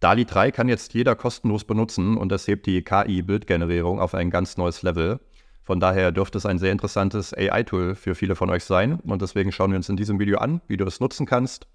DALI 3 kann jetzt jeder kostenlos benutzen und das hebt die KI-Bildgenerierung auf ein ganz neues Level. Von daher dürfte es ein sehr interessantes AI-Tool für viele von euch sein. Und deswegen schauen wir uns in diesem Video an, wie du es nutzen kannst,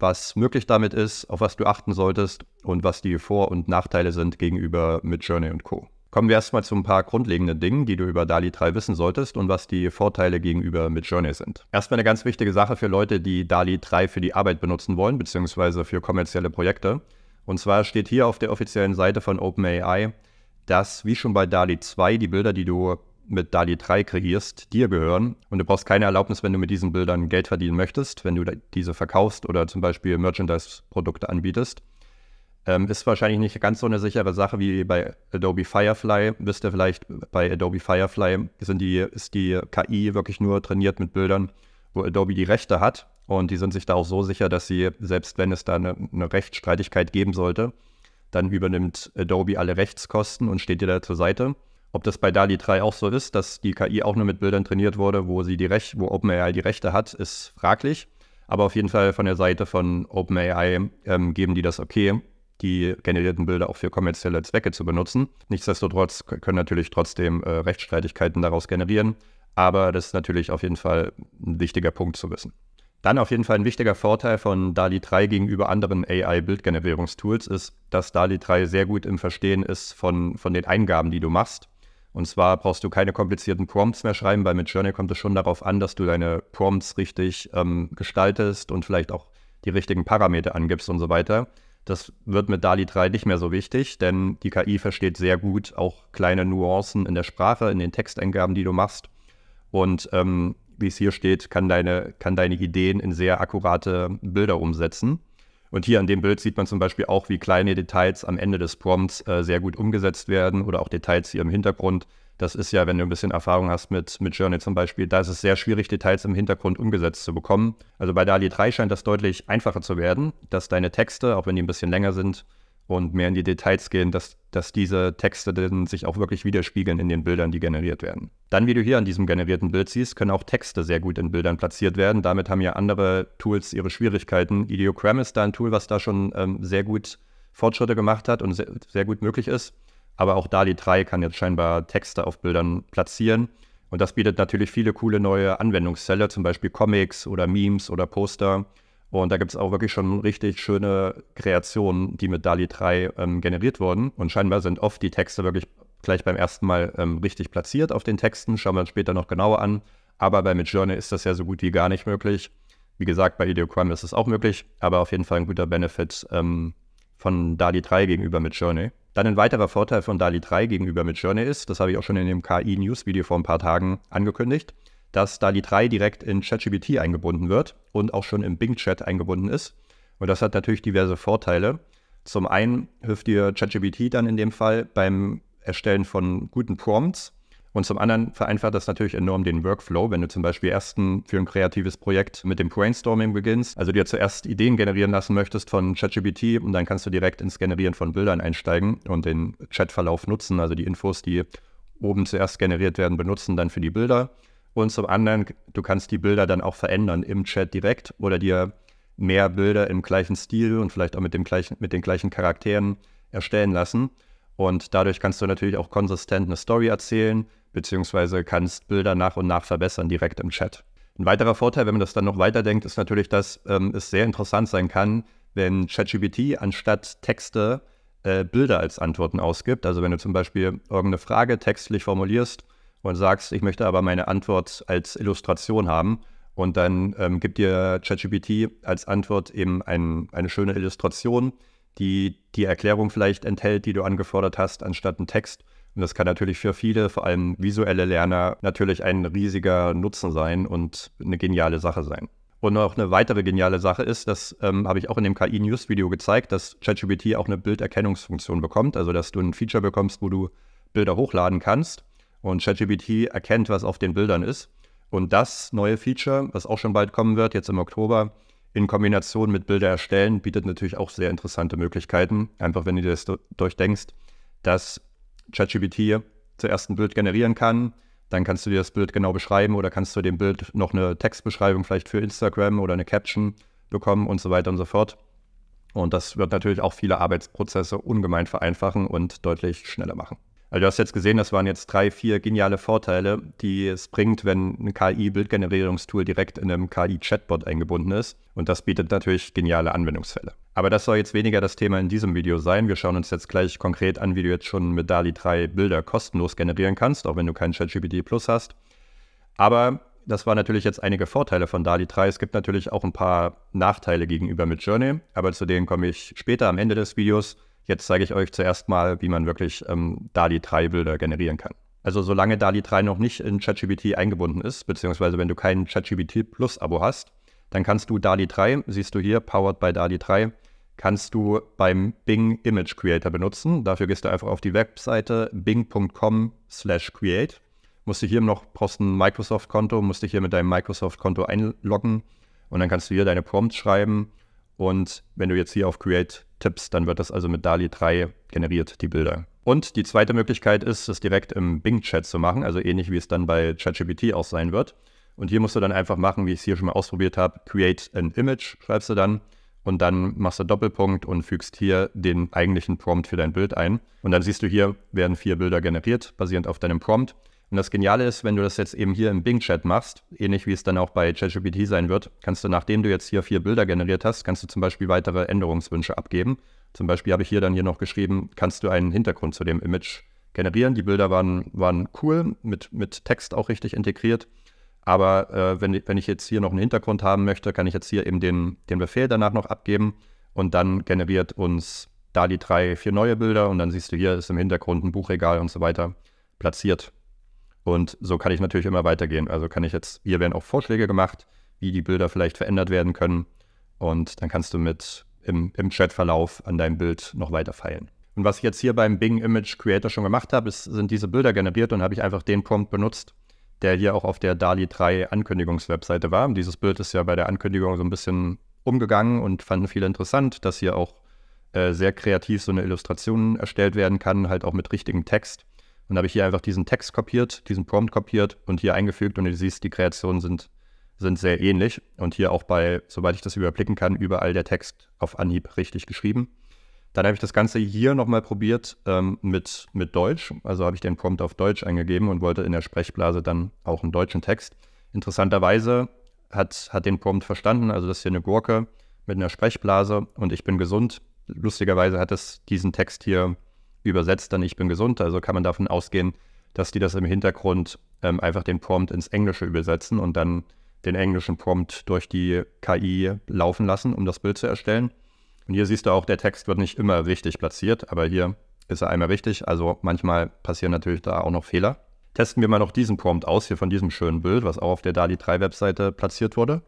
was möglich damit ist, auf was du achten solltest und was die Vor- und Nachteile sind gegenüber Midjourney und Co. Kommen wir erstmal zu ein paar grundlegenden Dingen, die du über DALI 3 wissen solltest und was die Vorteile gegenüber Midjourney sind. Erstmal eine ganz wichtige Sache für Leute, die DALI 3 für die Arbeit benutzen wollen, beziehungsweise für kommerzielle Projekte. Und zwar steht hier auf der offiziellen Seite von OpenAI, dass, wie schon bei DALI 2, die Bilder, die du mit DALI 3 kreierst, dir gehören. Und du brauchst keine Erlaubnis, wenn du mit diesen Bildern Geld verdienen möchtest, wenn du diese verkaufst oder zum Beispiel Merchandise-Produkte anbietest. Ähm, ist wahrscheinlich nicht ganz so eine sichere Sache wie bei Adobe Firefly. Wisst ihr vielleicht, bei Adobe Firefly die, ist die KI wirklich nur trainiert mit Bildern, wo Adobe die Rechte hat. Und die sind sich da auch so sicher, dass sie, selbst wenn es da eine, eine Rechtsstreitigkeit geben sollte, dann übernimmt Adobe alle Rechtskosten und steht dir da zur Seite. Ob das bei DALI 3 auch so ist, dass die KI auch nur mit Bildern trainiert wurde, wo sie die Rech wo OpenAI die Rechte hat, ist fraglich. Aber auf jeden Fall von der Seite von OpenAI ähm, geben die das okay, die generierten Bilder auch für kommerzielle Zwecke zu benutzen. Nichtsdestotrotz können natürlich trotzdem äh, Rechtsstreitigkeiten daraus generieren. Aber das ist natürlich auf jeden Fall ein wichtiger Punkt zu wissen. Dann auf jeden Fall ein wichtiger Vorteil von DALI 3 gegenüber anderen AI-Bildgenerierungstools ist, dass DALI 3 sehr gut im Verstehen ist von, von den Eingaben, die du machst. Und zwar brauchst du keine komplizierten Prompts mehr schreiben, weil mit Journey kommt es schon darauf an, dass du deine Prompts richtig ähm, gestaltest und vielleicht auch die richtigen Parameter angibst und so weiter. Das wird mit DALI 3 nicht mehr so wichtig, denn die KI versteht sehr gut auch kleine Nuancen in der Sprache, in den Texteingaben, die du machst. Und ähm, wie es hier steht, kann deine, kann deine Ideen in sehr akkurate Bilder umsetzen. Und hier an dem Bild sieht man zum Beispiel auch, wie kleine Details am Ende des Prompts äh, sehr gut umgesetzt werden oder auch Details hier im Hintergrund. Das ist ja, wenn du ein bisschen Erfahrung hast mit, mit Journey zum Beispiel, da ist es sehr schwierig, Details im Hintergrund umgesetzt zu bekommen. Also bei DALI 3 scheint das deutlich einfacher zu werden, dass deine Texte, auch wenn die ein bisschen länger sind, und mehr in die Details gehen, dass, dass diese Texte dann sich auch wirklich widerspiegeln in den Bildern, die generiert werden. Dann, wie du hier an diesem generierten Bild siehst, können auch Texte sehr gut in Bildern platziert werden. Damit haben ja andere Tools ihre Schwierigkeiten. Ideogram ist da ein Tool, was da schon ähm, sehr gut Fortschritte gemacht hat und sehr, sehr gut möglich ist. Aber auch DALI 3 kann jetzt scheinbar Texte auf Bildern platzieren. Und das bietet natürlich viele coole neue Anwendungszelle, zum Beispiel Comics oder Memes oder Poster. Und da gibt es auch wirklich schon richtig schöne Kreationen, die mit DALI 3 ähm, generiert wurden. Und scheinbar sind oft die Texte wirklich gleich beim ersten Mal ähm, richtig platziert auf den Texten. Schauen wir uns später noch genauer an. Aber bei Midjourney ist das ja so gut wie gar nicht möglich. Wie gesagt, bei Ideoquam ist es auch möglich, aber auf jeden Fall ein guter Benefit ähm, von DALI 3 gegenüber Midjourney. Dann ein weiterer Vorteil von DALI 3 gegenüber Midjourney ist, das habe ich auch schon in dem KI-News-Video vor ein paar Tagen angekündigt, dass DALI 3 direkt in ChatGPT eingebunden wird und auch schon im Bing-Chat eingebunden ist. Und das hat natürlich diverse Vorteile. Zum einen hilft dir ChatGPT dann in dem Fall beim Erstellen von guten Prompts. Und zum anderen vereinfacht das natürlich enorm den Workflow, wenn du zum Beispiel erst für ein kreatives Projekt mit dem Brainstorming beginnst, also dir zuerst Ideen generieren lassen möchtest von ChatGPT und dann kannst du direkt ins Generieren von Bildern einsteigen und den Chatverlauf nutzen, also die Infos, die oben zuerst generiert werden, benutzen dann für die Bilder. Und zum anderen, du kannst die Bilder dann auch verändern im Chat direkt oder dir mehr Bilder im gleichen Stil und vielleicht auch mit, dem gleichen, mit den gleichen Charakteren erstellen lassen. Und dadurch kannst du natürlich auch konsistent eine Story erzählen, beziehungsweise kannst Bilder nach und nach verbessern direkt im Chat. Ein weiterer Vorteil, wenn man das dann noch weiterdenkt, ist natürlich, dass ähm, es sehr interessant sein kann, wenn ChatGPT anstatt Texte äh, Bilder als Antworten ausgibt. Also wenn du zum Beispiel irgendeine Frage textlich formulierst und sagst, ich möchte aber meine Antwort als Illustration haben. Und dann ähm, gibt dir ChatGPT als Antwort eben ein, eine schöne Illustration, die die Erklärung vielleicht enthält, die du angefordert hast, anstatt einen Text. Und das kann natürlich für viele, vor allem visuelle Lerner, natürlich ein riesiger Nutzen sein und eine geniale Sache sein. Und noch eine weitere geniale Sache ist, das ähm, habe ich auch in dem KI-News-Video gezeigt, dass ChatGPT auch eine Bilderkennungsfunktion bekommt, also dass du ein Feature bekommst, wo du Bilder hochladen kannst und ChatGPT erkennt, was auf den Bildern ist. Und das neue Feature, was auch schon bald kommen wird, jetzt im Oktober, in Kombination mit Bilder erstellen, bietet natürlich auch sehr interessante Möglichkeiten. Einfach, wenn du das durchdenkst, dass ChatGPT zuerst ein Bild generieren kann, dann kannst du dir das Bild genau beschreiben oder kannst du dem Bild noch eine Textbeschreibung vielleicht für Instagram oder eine Caption bekommen und so weiter und so fort. Und das wird natürlich auch viele Arbeitsprozesse ungemein vereinfachen und deutlich schneller machen. Also du hast jetzt gesehen, das waren jetzt drei, vier geniale Vorteile, die es bringt, wenn ein KI-Bildgenerierungstool direkt in einem KI-Chatbot eingebunden ist. Und das bietet natürlich geniale Anwendungsfälle. Aber das soll jetzt weniger das Thema in diesem Video sein. Wir schauen uns jetzt gleich konkret an, wie du jetzt schon mit DALI 3 Bilder kostenlos generieren kannst, auch wenn du kein ChatGPT Plus hast. Aber das waren natürlich jetzt einige Vorteile von DALI 3. Es gibt natürlich auch ein paar Nachteile gegenüber mit Journey, aber zu denen komme ich später am Ende des Videos. Jetzt zeige ich euch zuerst mal, wie man wirklich ähm, DALI 3 Bilder generieren kann. Also solange DALI 3 noch nicht in ChatGPT eingebunden ist, beziehungsweise wenn du kein ChatGPT Plus Abo hast, dann kannst du DALI 3, siehst du hier, powered by DALI 3, kannst du beim Bing Image Creator benutzen. Dafür gehst du einfach auf die Webseite bing.com slash create. Musst du hier noch, brauchst ein Microsoft-Konto, musst dich hier mit deinem Microsoft-Konto einloggen und dann kannst du hier deine Prompts schreiben. Und wenn du jetzt hier auf Create Tipps. Dann wird das also mit DALI 3 generiert, die Bilder. Und die zweite Möglichkeit ist, es direkt im Bing-Chat zu machen, also ähnlich wie es dann bei ChatGPT auch sein wird. Und hier musst du dann einfach machen, wie ich es hier schon mal ausprobiert habe, create an image, schreibst du dann und dann machst du Doppelpunkt und fügst hier den eigentlichen Prompt für dein Bild ein. Und dann siehst du hier, werden vier Bilder generiert, basierend auf deinem Prompt. Und das Geniale ist, wenn du das jetzt eben hier im Bing-Chat machst, ähnlich wie es dann auch bei ChatGPT sein wird, kannst du, nachdem du jetzt hier vier Bilder generiert hast, kannst du zum Beispiel weitere Änderungswünsche abgeben. Zum Beispiel habe ich hier dann hier noch geschrieben, kannst du einen Hintergrund zu dem Image generieren. Die Bilder waren, waren cool, mit, mit Text auch richtig integriert. Aber äh, wenn, wenn ich jetzt hier noch einen Hintergrund haben möchte, kann ich jetzt hier eben den, den Befehl danach noch abgeben und dann generiert uns da die drei, vier neue Bilder und dann siehst du hier ist im Hintergrund ein Buchregal und so weiter platziert. Und so kann ich natürlich immer weitergehen. Also kann ich jetzt, hier werden auch Vorschläge gemacht, wie die Bilder vielleicht verändert werden können. Und dann kannst du mit im, im Chatverlauf an deinem Bild noch weiter feilen. Und was ich jetzt hier beim Bing Image Creator schon gemacht habe, ist, sind diese Bilder generiert und habe ich einfach den Prompt benutzt, der hier auch auf der DALI 3 Ankündigungswebseite war. Und dieses Bild ist ja bei der Ankündigung so ein bisschen umgegangen und fanden viele interessant, dass hier auch äh, sehr kreativ so eine Illustration erstellt werden kann, halt auch mit richtigem Text dann habe ich hier einfach diesen Text kopiert, diesen Prompt kopiert und hier eingefügt und du siehst, die Kreationen sind, sind sehr ähnlich und hier auch bei, soweit ich das überblicken kann, überall der Text auf Anhieb richtig geschrieben. Dann habe ich das Ganze hier nochmal probiert ähm, mit, mit Deutsch. Also habe ich den Prompt auf Deutsch eingegeben und wollte in der Sprechblase dann auch einen deutschen Text. Interessanterweise hat, hat den Prompt verstanden, also das ist hier eine Gurke mit einer Sprechblase und ich bin gesund. Lustigerweise hat es diesen Text hier übersetzt dann Ich bin gesund. Also kann man davon ausgehen, dass die das im Hintergrund ähm, einfach den Prompt ins Englische übersetzen und dann den englischen Prompt durch die KI laufen lassen, um das Bild zu erstellen. Und hier siehst du auch, der Text wird nicht immer richtig platziert, aber hier ist er einmal richtig. Also manchmal passieren natürlich da auch noch Fehler. Testen wir mal noch diesen Prompt aus, hier von diesem schönen Bild, was auch auf der DALI 3 Webseite platziert wurde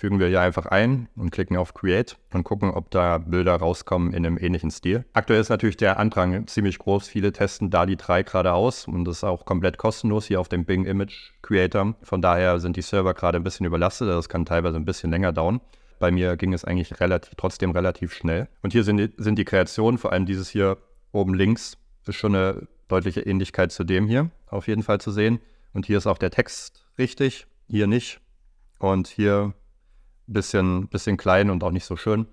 fügen wir hier einfach ein und klicken auf Create und gucken, ob da Bilder rauskommen in einem ähnlichen Stil. Aktuell ist natürlich der Andrang ziemlich groß. Viele testen DALI 3 gerade aus und das ist auch komplett kostenlos hier auf dem Bing Image Creator. Von daher sind die Server gerade ein bisschen überlastet. Das also kann teilweise ein bisschen länger dauern. Bei mir ging es eigentlich relativ, trotzdem relativ schnell. Und hier sind die, sind die Kreationen, vor allem dieses hier oben links, ist schon eine deutliche Ähnlichkeit zu dem hier auf jeden Fall zu sehen. Und hier ist auch der Text richtig, hier nicht. Und hier bisschen, bisschen klein und auch nicht so schön.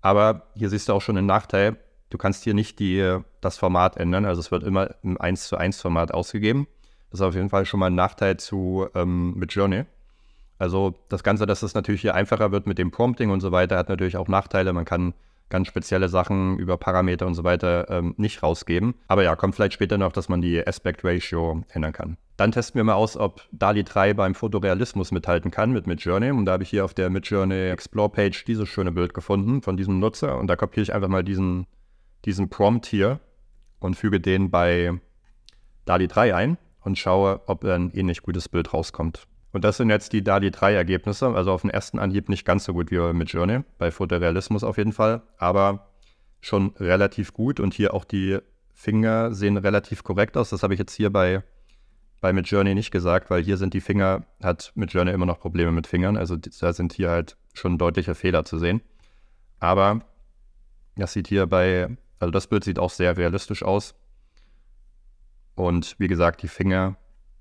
Aber hier siehst du auch schon den Nachteil, du kannst hier nicht die, das Format ändern. Also es wird immer im 1 zu 1 Format ausgegeben. Das ist auf jeden Fall schon mal ein Nachteil zu ähm, mit Journey. Also das Ganze, dass es natürlich hier einfacher wird mit dem Prompting und so weiter, hat natürlich auch Nachteile. Man kann ganz spezielle Sachen über Parameter und so weiter ähm, nicht rausgeben. Aber ja, kommt vielleicht später noch, dass man die Aspect Ratio ändern kann. Dann testen wir mal aus, ob DALI 3 beim Fotorealismus mithalten kann mit Midjourney. Und da habe ich hier auf der Midjourney Explore Page dieses schöne Bild gefunden von diesem Nutzer. Und da kopiere ich einfach mal diesen, diesen Prompt hier und füge den bei DALI 3 ein und schaue, ob ein ähnlich gutes Bild rauskommt. Und das sind jetzt die DALI 3 Ergebnisse, also auf den ersten Anhieb nicht ganz so gut wie bei Midjourney, bei Fotorealismus auf jeden Fall, aber schon relativ gut und hier auch die Finger sehen relativ korrekt aus. Das habe ich jetzt hier bei bei Midjourney nicht gesagt, weil hier sind die Finger, hat Midjourney immer noch Probleme mit Fingern. Also da sind hier halt schon deutliche Fehler zu sehen. Aber das sieht hier bei, also das Bild sieht auch sehr realistisch aus. Und wie gesagt, die Finger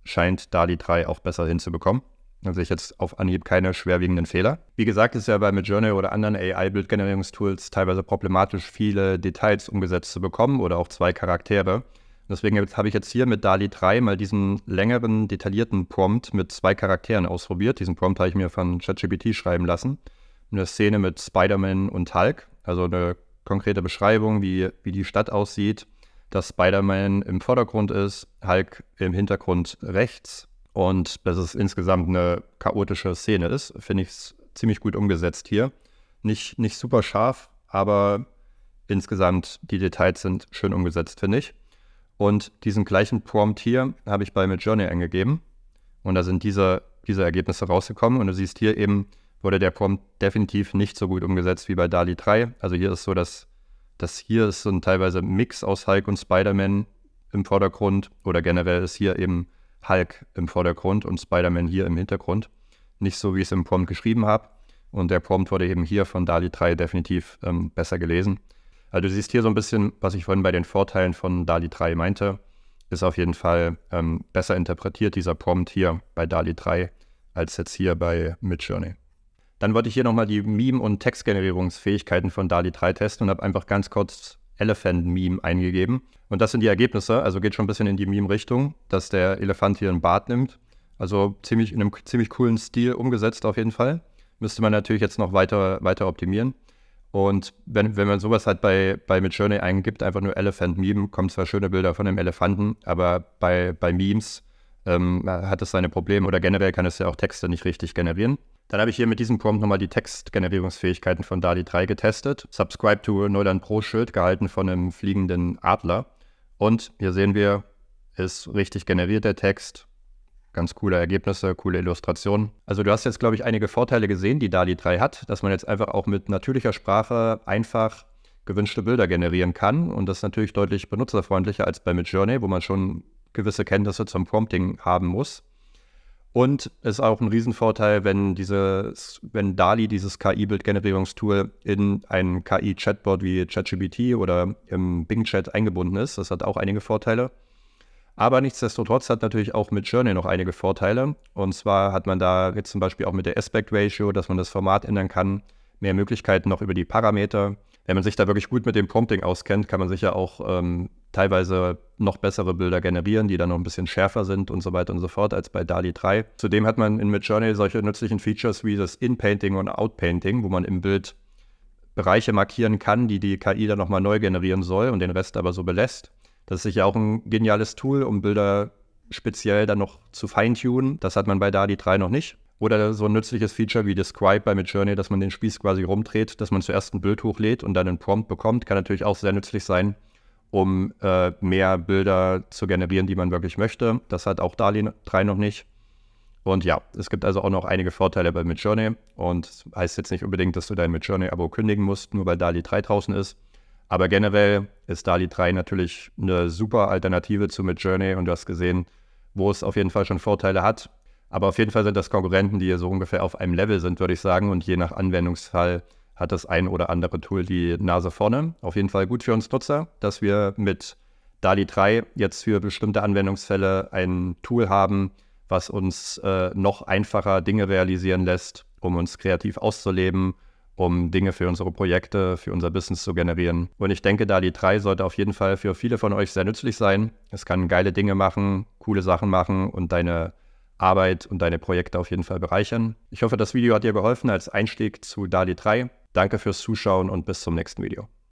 scheint DALI 3 auch besser hinzubekommen. Also ich jetzt auf Anhieb keine schwerwiegenden Fehler. Wie gesagt, ist ja bei Midjourney oder anderen AI-Bildgenerierungstools teilweise problematisch, viele Details umgesetzt zu bekommen oder auch zwei Charaktere. Deswegen habe ich jetzt hier mit DALI 3 mal diesen längeren, detaillierten Prompt mit zwei Charakteren ausprobiert. Diesen Prompt habe ich mir von ChatGPT schreiben lassen. Eine Szene mit Spider-Man und Hulk, also eine konkrete Beschreibung, wie, wie die Stadt aussieht, dass Spider-Man im Vordergrund ist, Hulk im Hintergrund rechts und dass es insgesamt eine chaotische Szene ist. Finde ich es ziemlich gut umgesetzt hier. Nicht, nicht super scharf, aber insgesamt die Details sind schön umgesetzt, finde ich. Und diesen gleichen Prompt hier habe ich bei Midjourney eingegeben. Und da sind diese, diese Ergebnisse rausgekommen. Und du siehst hier eben, wurde der Prompt definitiv nicht so gut umgesetzt wie bei DALI 3. Also hier ist so, dass das hier ist so ein teilweise Mix aus Hulk und Spider-Man im Vordergrund oder generell ist hier eben Hulk im Vordergrund und Spider-Man hier im Hintergrund. Nicht so, wie ich es im Prompt geschrieben habe. Und der Prompt wurde eben hier von DALI 3 definitiv ähm, besser gelesen. Also du siehst hier so ein bisschen, was ich vorhin bei den Vorteilen von DALI 3 meinte, ist auf jeden Fall ähm, besser interpretiert, dieser Prompt hier bei DALI 3, als jetzt hier bei Midjourney. Dann wollte ich hier nochmal die Meme- und Textgenerierungsfähigkeiten von DALI 3 testen und habe einfach ganz kurz Elephant Meme eingegeben. Und das sind die Ergebnisse, also geht schon ein bisschen in die Meme-Richtung, dass der Elefant hier einen Bart nimmt. Also ziemlich in einem ziemlich coolen Stil umgesetzt auf jeden Fall. Müsste man natürlich jetzt noch weiter, weiter optimieren. Und wenn, wenn man sowas halt bei, bei Midjourney eingibt, einfach nur Elephant Meme, kommen zwar schöne Bilder von einem Elefanten, aber bei, bei Memes ähm, hat es seine Probleme oder generell kann es ja auch Texte nicht richtig generieren. Dann habe ich hier mit diesem Prompt nochmal die Textgenerierungsfähigkeiten von DALI 3 getestet. Subscribe to Neuland Pro Schild, gehalten von einem fliegenden Adler. Und hier sehen wir, ist richtig generiert der Text, ganz coole Ergebnisse, coole Illustrationen. Also du hast jetzt, glaube ich, einige Vorteile gesehen, die DALI 3 hat, dass man jetzt einfach auch mit natürlicher Sprache einfach gewünschte Bilder generieren kann und das ist natürlich deutlich benutzerfreundlicher als bei Midjourney, wo man schon gewisse Kenntnisse zum Prompting haben muss. Und es ist auch ein Riesenvorteil, wenn dieses, wenn DALI, dieses KI-Bildgenerierungstool, in ein KI-Chatbot wie ChatGPT oder im Bing-Chat eingebunden ist. Das hat auch einige Vorteile. Aber nichtsdestotrotz hat natürlich auch mit Journey noch einige Vorteile. Und zwar hat man da jetzt zum Beispiel auch mit der Aspect Ratio, dass man das Format ändern kann, mehr Möglichkeiten noch über die Parameter. Wenn man sich da wirklich gut mit dem Prompting auskennt, kann man sicher auch ähm, teilweise noch bessere Bilder generieren, die dann noch ein bisschen schärfer sind und so weiter und so fort als bei DALI 3. Zudem hat man in Midjourney solche nützlichen Features wie das In-Painting und Out-Painting, wo man im Bild Bereiche markieren kann, die die KI dann nochmal neu generieren soll und den Rest aber so belässt. Das ist sicher auch ein geniales Tool, um Bilder speziell dann noch zu feintunen. Das hat man bei DALI 3 noch nicht. Oder so ein nützliches Feature wie Describe bei Midjourney, dass man den Spieß quasi rumdreht, dass man zuerst ein Bild hochlädt und dann einen Prompt bekommt, kann natürlich auch sehr nützlich sein, um äh, mehr Bilder zu generieren, die man wirklich möchte. Das hat auch DALI 3 noch nicht. Und ja, es gibt also auch noch einige Vorteile bei Midjourney. Und heißt jetzt nicht unbedingt, dass du dein Midjourney-Abo kündigen musst, nur weil DALI 3 draußen ist. Aber generell ist DALI 3 natürlich eine super Alternative zu Midjourney und du hast gesehen, wo es auf jeden Fall schon Vorteile hat. Aber auf jeden Fall sind das Konkurrenten, die hier so ungefähr auf einem Level sind, würde ich sagen. Und je nach Anwendungsfall hat das ein oder andere Tool die Nase vorne. Auf jeden Fall gut für uns Nutzer, dass wir mit DALI 3 jetzt für bestimmte Anwendungsfälle ein Tool haben, was uns äh, noch einfacher Dinge realisieren lässt, um uns kreativ auszuleben um Dinge für unsere Projekte, für unser Business zu generieren. Und ich denke, DALI 3 sollte auf jeden Fall für viele von euch sehr nützlich sein. Es kann geile Dinge machen, coole Sachen machen und deine Arbeit und deine Projekte auf jeden Fall bereichern. Ich hoffe, das Video hat dir geholfen als Einstieg zu DALI 3. Danke fürs Zuschauen und bis zum nächsten Video.